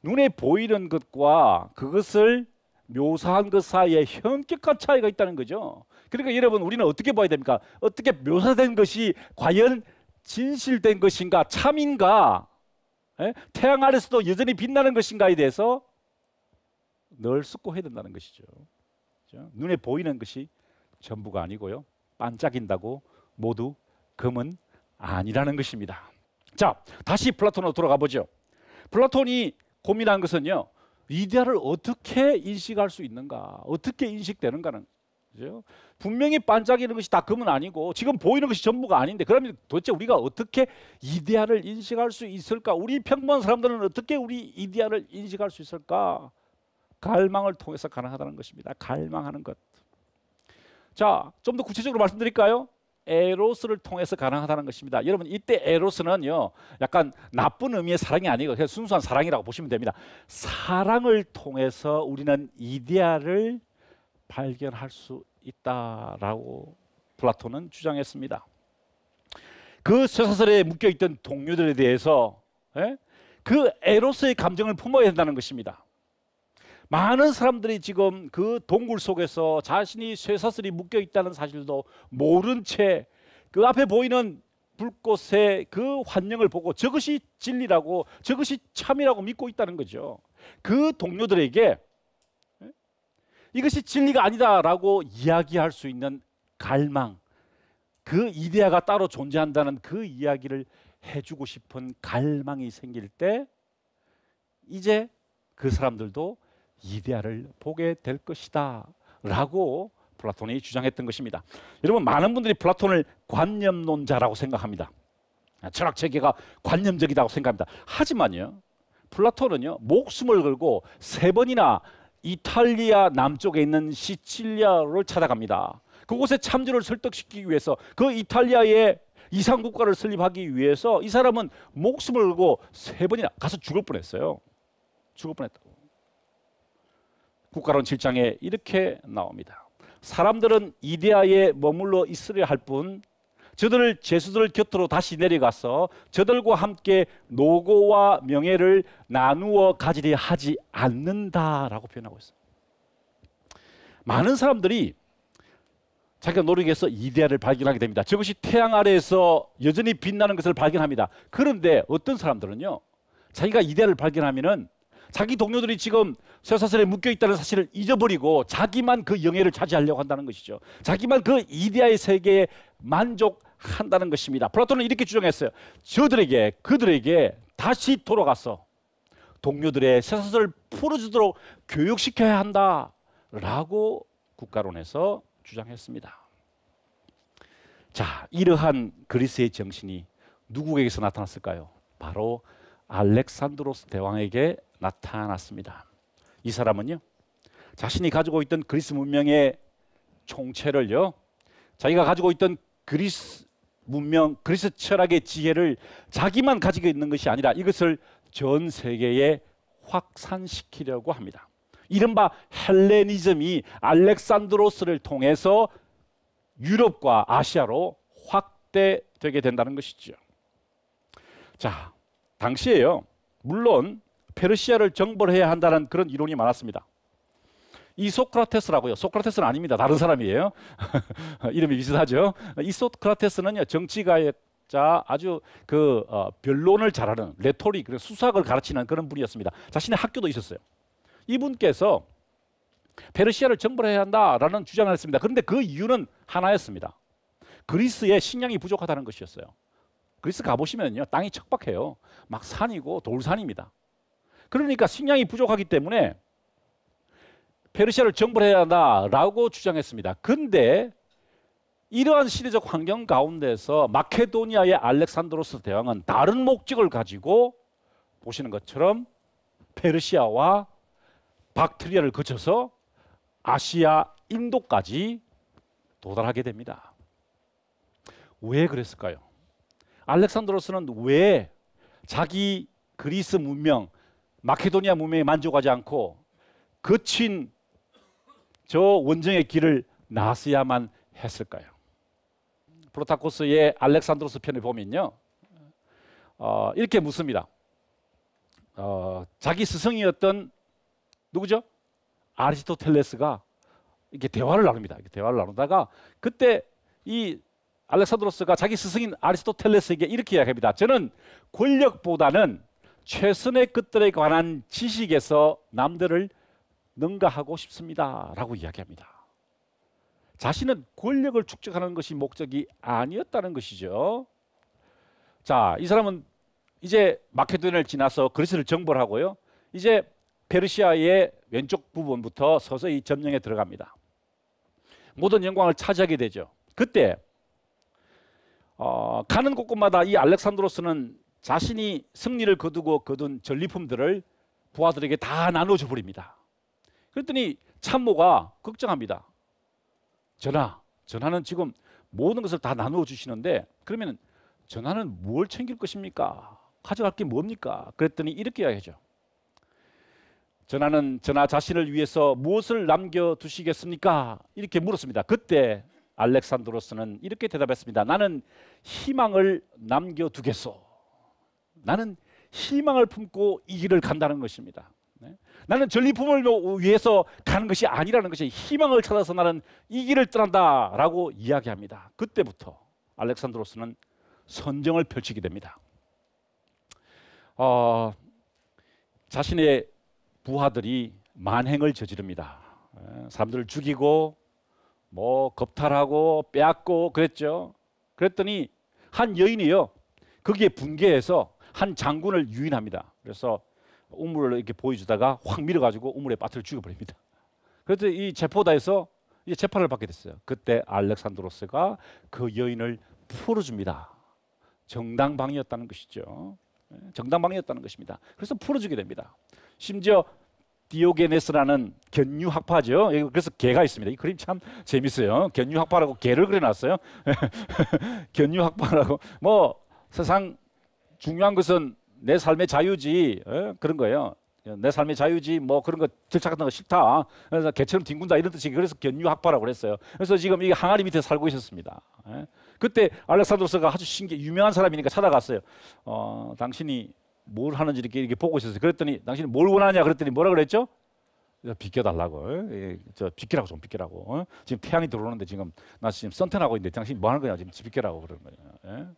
눈에 보이는 것과 그것을 묘사한 것 사이에 현격한 차이가 있다는 거죠. 그러니까 여러분 우리는 어떻게 봐야 됩니까? 어떻게 묘사된 것이 과연 진실된 것인가, 참인가, 에? 예? 태양 아래서도 여전히 빛나는 것인가에 대해서 늘 숙고해야 된다는 것이죠. 그렇죠? 눈에 보이는 것이 전부가 아니고요. 반짝인다고 모두 금은 아니라는 것입니다. 자, 다시 플라톤으로 돌아가 보죠. 플라톤이 고민한 것은요. 이데아를 어떻게 인식할 수 있는가? 어떻게 인식되는가는 그죠? 분명히 반짝이는 것이 다 금은 아니고 지금 보이는 것이 전부가 아닌데 그러면 도대체 우리가 어떻게 이데아를 인식할 수 있을까? 우리 평범한 사람들은 어떻게 우리 이데아를 인식할 수 있을까? 갈망을 통해서 가능하다는 것입니다. 갈망하는 것. 자, 좀 더 구체적으로 말씀드릴까요? 에로스를 통해서 가능하다는 것입니다. 여러분 이때 에로스는요 약간 나쁜 의미의 사랑이 아니고 그냥 순수한 사랑이라고 보시면 됩니다. 사랑을 통해서 우리는 이데아를 발견할 수 있다라고 플라톤은 주장했습니다. 그 쇠사슬에 묶여 있던 동료들에 대해서 예? 그 에로스의 감정을 품어야 한다는 것입니다. 많은 사람들이 지금 그 동굴 속에서 자신이 쇠사슬이 묶여 있다는 사실도 모른 채 그 앞에 보이는 불꽃의 그 환영을 보고 저것이 진리라고 저것이 참이라고 믿고 있다는 거죠. 그 동료들에게 예? 이것이 진리가 아니다라고 이야기할 수 있는 갈망, 그 이데아가 따로 존재한다는 그 이야기를 해주고 싶은 갈망이 생길 때 이제 그 사람들도 이데아를 보게 될 것이다 라고 플라톤이 주장했던 것입니다. 여러분 많은 분들이 플라톤을 관념론자라고 생각합니다. 아, 철학 체계가 관념적이라고 생각합니다. 하지만요. 플라톤은요. 목숨을 걸고 세 번이나 이탈리아 남쪽에 있는 시칠리아를 찾아갑니다. 그곳에 참조를 설득시키기 위해서 그 이탈리아의 이상 국가를 설립하기 위해서 이 사람은 목숨을 걸고 세 번이나 가서 죽을 뻔했어요. 죽을 뻔했다. 국가론 7장에 이렇게 나옵니다. 사람들은 이데아에 머물러 있으려 할 뿐저들 제수들 곁으로 다시 내려가서 저들과 함께 노고와 명예를 나누어 가지려 하지 않는다라고 표현하고 있어요. 많은 사람들이 자기가 노력해서 이데아를 발견하게 됩니다. 저것이 태양 아래에서 여전히 빛나는 것을 발견합니다. 그런데 어떤 사람들은요, 자기가 이데아를 발견하면은 자기 동료들이 지금 쇠사슬에 묶여 있다는 사실을 잊어버리고 자기만 그 영예를 차지하려고 한다는 것이죠. 자기만 그 이데아의 세계에 만족한다는 것입니다. 플라톤은 이렇게 주장했어요. 저들에게 그들에게 다시 돌아가서 동료들의 쇠사슬을 풀어주도록 교육시켜야 한다라고 국가론에서 주장했습니다. 자, 이러한 그리스의 정신이 누구에게서 나타났을까요? 바로 알렉산드로스 대왕에게 나타났습니다. 이 사람은요. 자신이 가지고 있던 그리스 문명의 총체를요. 자기가 가지고 있던 그리스 문명, 그리스 철학의 지혜를 자기만 가지고 있는 것이 아니라 이것을 전 세계에 확산시키려고 합니다. 이른바 헬레니즘이 알렉산드로스를 통해서 유럽과 아시아로 확대되게 된다는 것이죠. 자, 당시에요. 물론 페르시아를 정벌해야 한다는 그런 이론이 많았습니다. 이 소크라테스라고요. 소크라테스는 아닙니다. 다른 사람이에요. 이름이 비슷하죠. 이 소크라테스는요. 정치가자 아주 그 어, 변론을 잘하는 레토릭수사학을 가르치는 그런 분이었습니다. 자신의 학교도 있었어요. 이분께서 페르시아를 정벌해야 한다라는 주장을 했습니다. 그런데 그 이유는 하나였습니다. 그리스의 식량이 부족하다는 것이었어요. 그리스 가보시면요. 땅이 척박해요. 막 산이고 돌산입니다. 그러니까 식량이 부족하기 때문에 페르시아를 정벌해야 한다라고 주장했습니다. 근데 이러한 시대적 환경 가운데서 마케도니아의 알렉산드로스 대왕은 다른 목적을 가지고 보시는 것처럼 페르시아와 박트리아를 거쳐서 아시아 인도까지 도달하게 됩니다. 왜 그랬을까요? 알렉산드로스는 왜 자기 그리스 문명 마케도니아 문명에 만족하지 않고 거친 저 원정의 길을 나왔어야만 했을까요? 프로타코스의 알렉산드로스 편에 보면요. 어, 이렇게 묻습니다. 어, 자기 스승이었던 누구죠? 아리스토텔레스가 이렇게 대화를 나눕니다. 이렇게 대화를 나누다가 그때 이 알렉산드로스가 자기 스승인 아리스토텔레스에게 이렇게 이야기합니다. 저는 권력보다는 최선의 것들에 관한 지식에서 남들을 능가하고 싶습니다. 라고 이야기합니다. 자신은 권력을 축적하는 것이 목적이 아니었다는 것이죠. 자, 이 사람은 이제 마케도니아를 지나서 그리스를 정벌 하고요. 이제 페르시아의 왼쪽 부분부터 서서히 점령에 들어갑니다. 모든 영광을 차지하게 되죠. 그때 어, 가는 곳곳마다 이 알렉산드로스는 자신이 승리를 거두고 거둔 전리품들을 부하들에게 다 나눠줘 버립니다. 그랬더니 참모가 걱정합니다. 전하, 전하는 지금 모든 것을 다 나누어 주시는데 그러면 전하는 뭘 챙길 것입니까? 가져갈 게 뭡니까? 그랬더니 이렇게 이야기하죠. 전하는 전하 자신을 위해서 무엇을 남겨 두시겠습니까? 이렇게 물었습니다. 그때 알렉산드로스는 이렇게 대답했습니다. 나는 희망을 남겨 두겠소. 나는 희망을 품고 이 길을 간다는 것입니다. 네? 나는 전리품을 위해서 가는 것이 아니라는 것이 희망을 찾아서 나는 이 길을 떠난다라고 이야기합니다. 그때부터 알렉산드로스는 선정을 펼치게 됩니다. 어, 자신의 부하들이 만행을 저지릅니다. 예, 사람들을 죽이고 뭐 겁탈하고 빼앗고 그랬죠. 그랬더니 한 여인이요. 거기에 분개해서 한 장군을 유인합니다. 그래서 우물을 이렇게 보여주다가 확 밀어가지고 우물에 빠뜨려 죽여버립니다. 그래서 이 제포다에서 이제 재판을 받게 됐어요. 그때 알렉산드로스가 그 여인을 풀어줍니다. 정당방위였다는 것이죠. 예, 정당방위였다는 것입니다. 그래서 풀어주게 됩니다. 심지어 디오게네스라는 견유학파죠. 예, 그래서 개가 있습니다. 이 그림 참 재밌어요. 견유학파라고 개를 그려놨어요. 견유학파라고 뭐 세상 중요한 것은 내 삶의 자유지 에? 예? 그런 거예요. 내 삶의 자유지 뭐 그런 거 절차 같은 거 싫다. 그래서 개처럼 뒹군다 이런 뜻이 그래서 견유학파라고 그랬어요. 그래서 지금 이게 항아리 밑에 살고 있었습니다. 에? 예? 그때 알렉산드스가 아주 신기 유명한 사람이니까 찾아갔어요. 어, 당신이 뭘 하는지 이렇게, 이렇게 보고 있었어요. 그랬더니 당신이 뭘 원하냐 그랬더니 뭐라 그랬죠? 비켜달라고. 예, 예, 저 비키라고 좀 비키라고. 어? 지금 태양이 들어오는데 지금 나 지금 선탠하고 있는데 당신 뭐 하는 거냐 지금 비켜라고 그러는 거예요.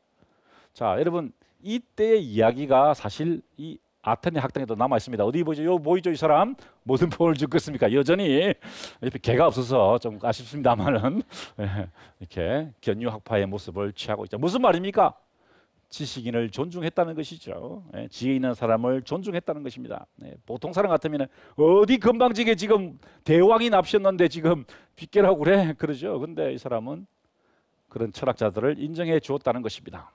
자 여러분 이때의 이야기가 사실 이 아테네 학당에도 남아 있습니다. 어디 보죠? 보이죠, 이 사람? 무슨 폴을 죽겠습니까? 여전히 옆에 개가 없어서 좀 아쉽습니다만은 예, 이렇게 견유 학파의 모습을 취하고 있죠. 무슨 말입니까? 지식인을 존중했다는 것이죠. 예, 지혜 있는 사람을 존중했다는 것입니다. 예, 보통 사람 같으면 어디 금방지게 지금 대왕이 납셨는데 지금 빗개라고 그래 그러죠. 근데 이 사람은 그런 철학자들을 인정해 주었다는 것입니다.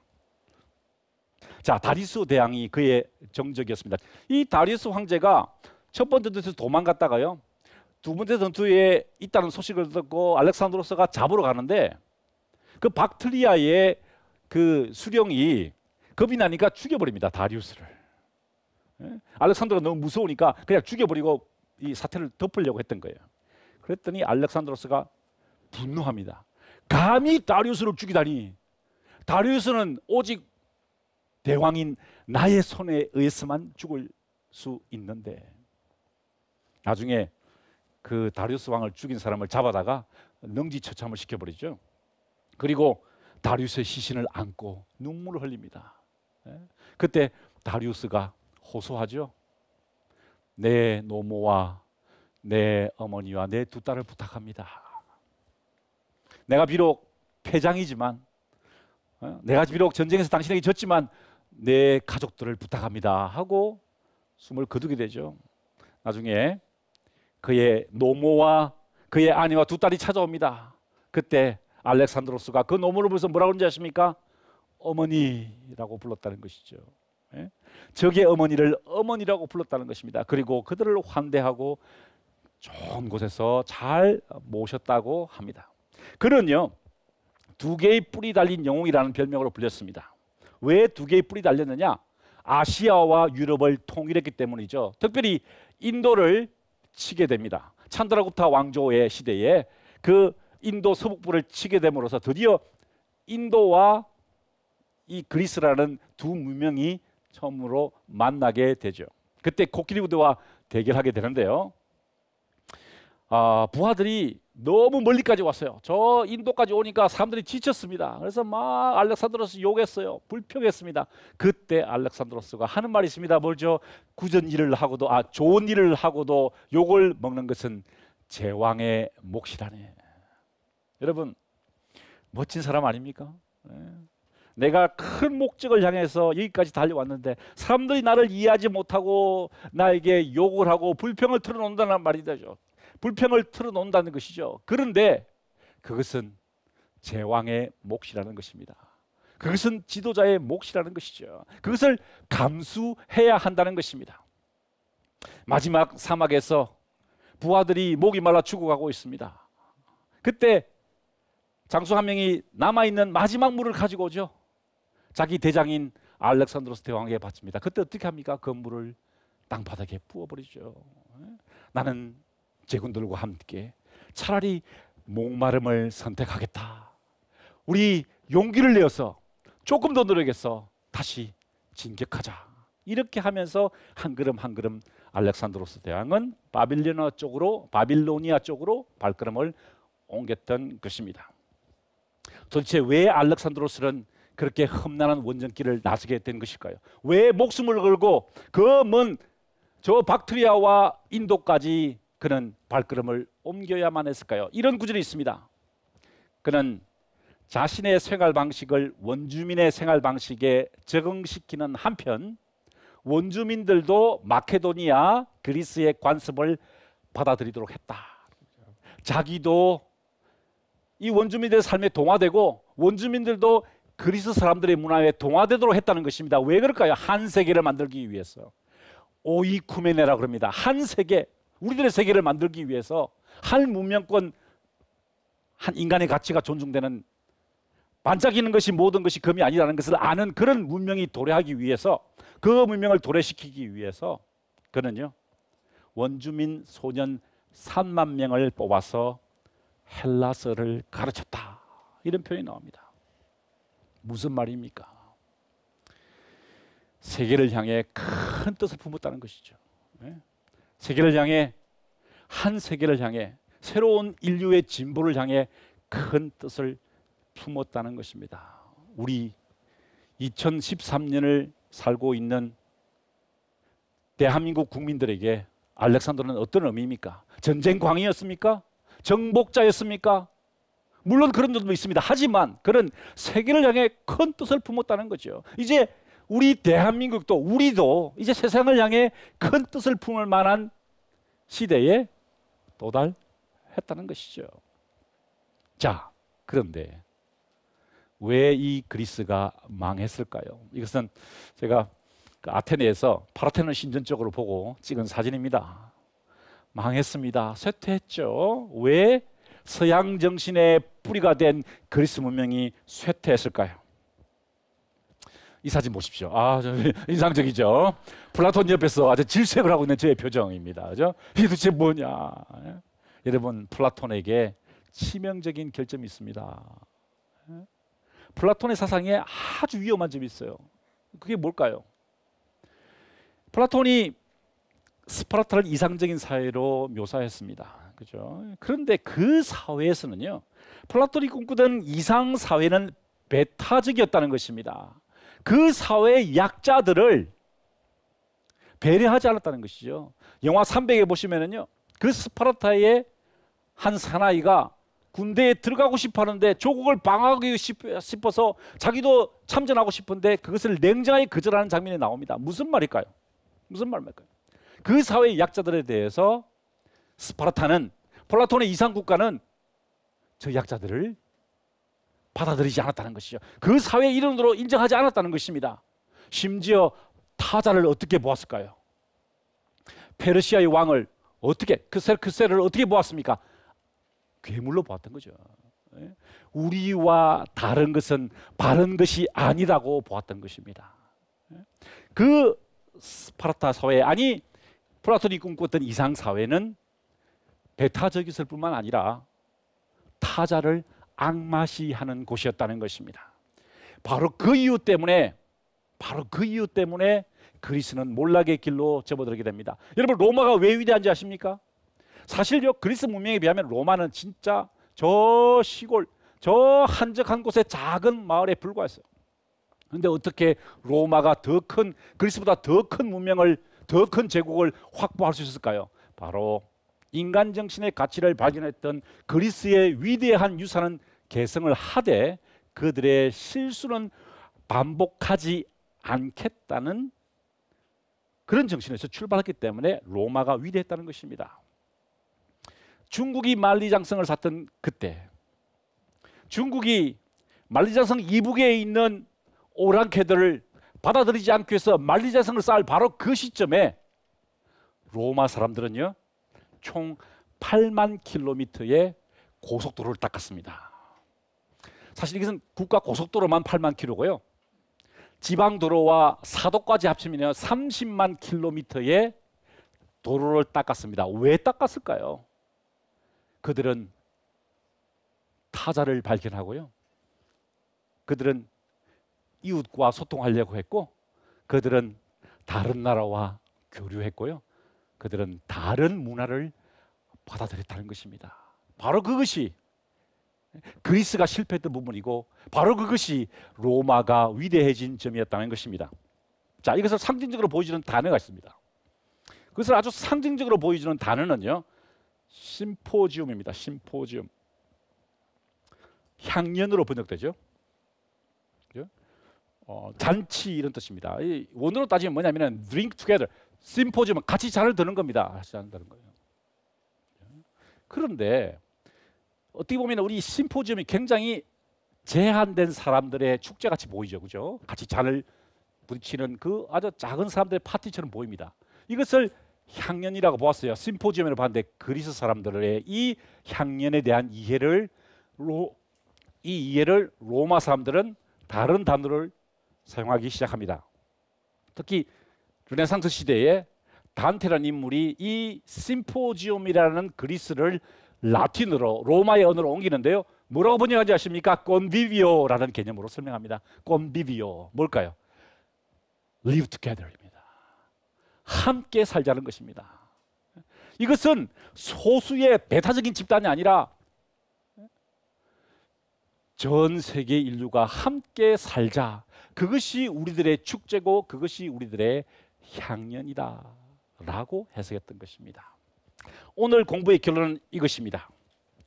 자, 다리스 대왕이 그의 정적이었습니다. 이 다리스 황제가 첫 번째 전투에서 도망갔다가요. 두 번째 전투에 있다는 소식을 듣고 알렉산드로스가 잡으러 가는데 그 박트리아의 그 수령이 겁이 나니까 죽여버립니다. 다리우스를. 예? 알렉산드로가 너무 무서우니까 그냥 죽여버리고 이 사태를 덮으려고 했던 거예요. 그랬더니 알렉산드로스가 분노합니다. 감히 다리우스를 죽이다니. 다리우스는 오직 대왕인 나의 손에 의해서만 죽을 수 있는데 나중에 그 다리우스 왕을 죽인 사람을 잡아다가 능지처참을 시켜버리죠. 그리고 다리우스의 시신을 안고 눈물을 흘립니다. 예? 그때 다리우스가 호소하죠. 내 노모와 내 어머니와 내 두 딸을 부탁합니다. 내가 비록 패장이지만 어? 내가 비록 전쟁에서 당신에게 졌지만 내 가족들을 부탁합니다 하고 숨을 거두게 되죠. 나중에 그의 노모와 그의 아내와 두 딸이 찾아옵니다. 그때 알렉산드로스가 그 노모를 불러서 뭐라고 하는지 아십니까? 어머니라고 불렀다는 것이죠. 예? 적의 어머니를 어머니라고 불렀다는 것입니다. 그리고 그들을 환대하고 좋은 곳에서 잘 모셨다고 합니다. 그는요 두 개의 뿔이 달린 영웅이라는 별명으로 불렸습니다. 왜두 개의 뿔이 달렸느냐? 아시아와 유럽을 통일했기 때문이죠. 특별히 인도를 치게 됩니다. 찬드라굽타 왕조의 시대에 그 인도 서북부를 치게 됨으로써 드디어 인도와 이 그리스라는 두 문명이 처음으로 만나게 되죠. 그때 코끼리 부대와 대결하게 되는데요. 아, 부하들이 너무 멀리까지 왔어요. 저 인도까지 오니까 사람들이 지쳤습니다. 그래서 막 알렉산드로스 욕했어요. 불평했습니다. 그때 알렉산드로스가 하는 말이 있습니다. 뭘죠? 구전 일을 하고도 아 좋은 일을 하고도 욕을 먹는 것은 제왕의 몫이라네. 여러분 멋진 사람 아닙니까? 예. 내가 큰 목적을 향해서 여기까지 달려왔는데 사람들이 나를 이해하지 못하고 나에게 욕을 하고 불평을 틀어놓는다는 말이 되죠. 불평을 틀어놓는다는 것이죠. 그런데 그것은 제왕의 몫이라는 것입니다. 그것은 지도자의 몫이라는 것이죠. 그것을 감수해야 한다는 것입니다. 마지막 사막에서 부하들이 목이 말라 죽어가고 있습니다. 그때 장수 한 명이 남아 있는 마지막 물을 가지고 오죠. 자기 대장인 알렉산드로스 대왕에게 바칩니다. 그때 어떻게 합니까? 그 물을 땅바닥에 부어버리죠. 예? 나는 제군들과 함께 차라리 목마름을 선택하겠다. 우리 용기를 내어서 조금 더 노력해서 다시 진격하자. 이렇게 하면서 한 걸음 한 걸음 알렉산드로스 대왕은 바빌로니아 쪽으로 바빌로니아 쪽으로 발걸음을 옮겼던 것입니다. 도대체 왜 알렉산드로스는 그렇게 험난한 원정길을 나서게 된 것일까요? 왜 목숨을 걸고 그먼저 박트리아와 인도까지 그는 발걸음을 옮겨야만 했을까요? 이런 구절이 있습니다. 그는 자신의 생활 방식을 원주민의 생활 방식에 적응시키는 한편 원주민들도 마케도니아 그리스의 관습을 받아들이도록 했다. 자기도 이 원주민들의 삶에 동화되고 원주민들도 그리스 사람들의 문화에 동화되도록 했다는 것입니다. 왜 그럴까요? 한 세계를 만들기 위해서. 오이쿠메네라 그럽니다. 한 세계. 우리들의 세계를 만들기 위해서 한 문명권 한 인간의 가치가 존중되는 반짝이는 것이 모든 것이 금이 아니라는 것을 아는 그런 문명이 도래하기 위해서 그 문명을 도래시키기 위해서 그는요 원주민 소년 3만 명을 뽑아서 헬라서를 가르쳤다 이런 표현이 나옵니다. 무슨 말입니까? 세계를 향해 큰 뜻을 품었다는 것이죠. 네? 세계를 향해 한 세계를 향해 새로운 인류의 진보를 향해 큰 뜻을 품었다는 것입니다. 우리 2013년을 살고 있는 대한민국 국민들에게 알렉산더는 어떤 의미입니까? 전쟁 광이었습니까? 정복자였습니까? 물론 그런 점도 있습니다. 하지만 그런 세계를 향해 큰 뜻을 품었다는 거죠. 이제 우리 대한민국도 우리도 이제 세상을 향해 큰 뜻을 품을 만한 시대에 도달했다는 것이죠. 자, 그런데 왜 이 그리스가 망했을까요? 이것은 제가 그 아테네에서 파르테논 신전 쪽으로 보고 찍은 사진입니다. 망했습니다. 쇠퇴했죠. 왜 서양 정신의 뿌리가 된 그리스 문명이 쇠퇴했을까요? 이 사진 보십시오. 아, 좀 인상적이죠. 플라톤 옆에서 아주 질색을 하고 있는 저의 표정입니다. 그죠? 이게 도대체 뭐냐? 예? 여러분, 플라톤에게 치명적인 결점이 있습니다. 예? 플라톤의 사상에 아주 위험한 점이 있어요. 그게 뭘까요? 플라톤이 스파르타를 이상적인 사회로 묘사했습니다. 그죠? 그런데 그 사회에서는요. 플라톤이 꿈꾸던 이상 사회는 배타적이었다는 것입니다. 그 사회의 약자들을 배려하지 않았다는 것이죠. 영화 300에 보시면은요. 그 스파르타의 한 사나이가 군대에 들어가고 싶어 는데 조국을 방어하기 싶어서 자기도 참전하고 싶은데 그것을 냉정하게 거절하는 장면이 나옵니다. 무슨 말일까요? 무슨 말일까요? 그 사회의 약자들에 대해서 스파르타는 플라톤의 이상 국가는 저 약자들을 받아들이지 않았다는 것이죠. 그 사회의 일원으로 인정하지 않았다는 것입니다. 심지어 타자를 어떻게 보았을까요? 페르시아의 왕을 어떻게 그세를 그 어떻게 보았습니까? 괴물로 보았던 거죠. 예? 우리와 다른 것은 바른 것이 아니라고 보았던 것입니다. 예? 그 스파르타 사회 아니 플라톤이 꿈꿨던 이상 사회는 배타적이었을 뿐만 아니라 타자를 악마시하는 곳이었다는 것입니다. 바로 그 이유 때문에 바로 그 이유 때문에 그리스는 몰락의 길로 접어들게 됩니다. 여러분 로마가 왜 위대한지 아십니까? 사실 그리스 문명에 비하면 로마는 진짜 저 시골 저 한적한 곳의 작은 마을에 불과했어요. 그데 어떻게 로마가 더 큰 그리스보다 더 큰 문명을 더 큰 제국을 확보할 수 있었을까요? 바로 인간 정신의 가치를 발견했던 그리스의 위대한 유산은 개성을 하되 그들의 실수는 반복하지 않겠다는 그런 정신에서 출발했기 때문에 로마가 위대했다는 것입니다. 중국이 만리장성을 샀던 그때 중국이 만리장성 이북에 있는 오랑캐들을 받아들이지 않기 위해서 만리장성을 쌓을 바로 그 시점에 로마 사람들은요 총 8만 킬로미터의 고속도로를 닦았습니다. 사실 이것은 국가 고속도로만 8만 킬로고요. 지방도로와 사도까지 합치면 30만 킬로미터의 도로를 닦았습니다. 왜 닦았을까요? 그들은 타자를 발견하고요. 그들은 이웃과 소통하려고 했고, 그들은 다른 나라와 교류했고요. 그들은 다른 문화를 받아들였다는 것입니다. 바로 그것이 그리스가 실패했던 부분이고 바로 그것이 로마가 위대해진 점이었다는 것입니다. 자, 이것을 상징적으로 보여주는 단어가 있습니다. 그것을 아주 상징적으로 보여주는 단어는요. 심포지움입니다. 심포지움. 향연으로 번역되죠. 어, 잔치 이런 뜻입니다. 이 원어로 따지면 뭐냐면은 drink together. 심포지움 같이 잔을 드는 겁니다. 같이 잔을 드는 거예요. 그런데 어떻게 보면 우리 심포지엄이 굉장히 제한된 사람들의 축제 같이 보이죠, 그죠? 같이 잔을 부딪히는 그 아주 작은 사람들의 파티처럼 보입니다. 이것을 향연이라고 보았어요. 심포지엄을 봤는데 그리스 사람들의 이 향연에 대한 이해를 로, 이 이해를 로마 사람들은 다른 단어를 사용하기 시작합니다. 특히 르네상스 시대에 단테라는 인물이 이 심포지엄이라는 그리스를 라틴으로 로마의 언어로 옮기는데요. 뭐라고 번역하지 아십니까? c o n v 라는 개념으로 설명합니다. c o n v 뭘까요? live together입니다. 함께 살자는 것입니다. 이것은 소수의 배타적인 집단이 아니라 전 세계 인류가 함께 살자. 그것이 우리들의 축제고 그것이 우리들의 향연이다. 라고 해석했던 것입니다. 오늘 공부의 결론은 이것입니다.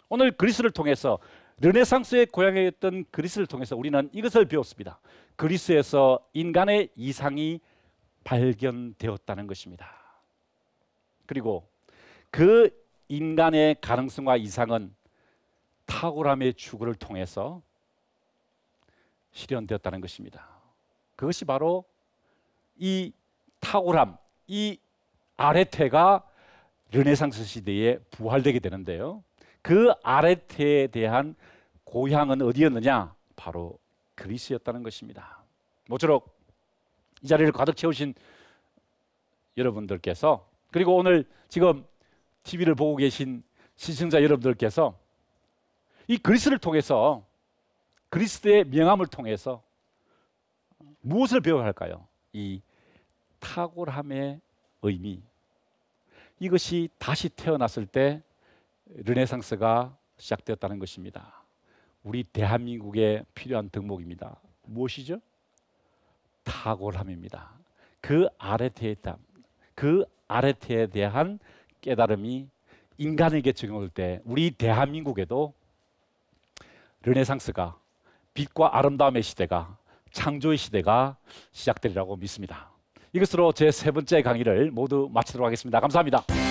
오늘 그리스를 통해서 르네상스의 고향이었던 그리스를 통해서 우리는 이것을 배웠습니다. 그리스에서 인간의 이상이 발견되었다는 것입니다. 그리고 그 인간의 가능성과 이상은 탁월함의 추구를 통해서 실현되었다는 것입니다. 그것이 바로 이 탁월함, 이 아레테가 르네상스 시대에 부활되게 되는데요. 그 아레테에 대한 고향은 어디였느냐? 바로 그리스였다는 것입니다. 모쪼록 이 자리를 가득 채우신 여러분들께서 그리고 오늘 지금 TV를 보고 계신 시청자 여러분들께서 이 그리스를 통해서 그리스의 명함을 통해서 무엇을 배워야 할까요? 이 탁월함의 의미, 이것이 다시 태어났을 때 르네상스가 시작되었다는 것입니다. 우리 대한민국에 필요한 덕목입니다. 무엇이죠? 탁월함입니다. 그 아래태에 대한 그 아래태에 대한 깨달음이 인간에게 적용할 때 우리 대한민국에도 르네상스가 빛과 아름다움의 시대가 창조의 시대가 시작되리라고 믿습니다. 이것으로 제 세 번째 강의를 모두 마치도록 하겠습니다. 감사합니다.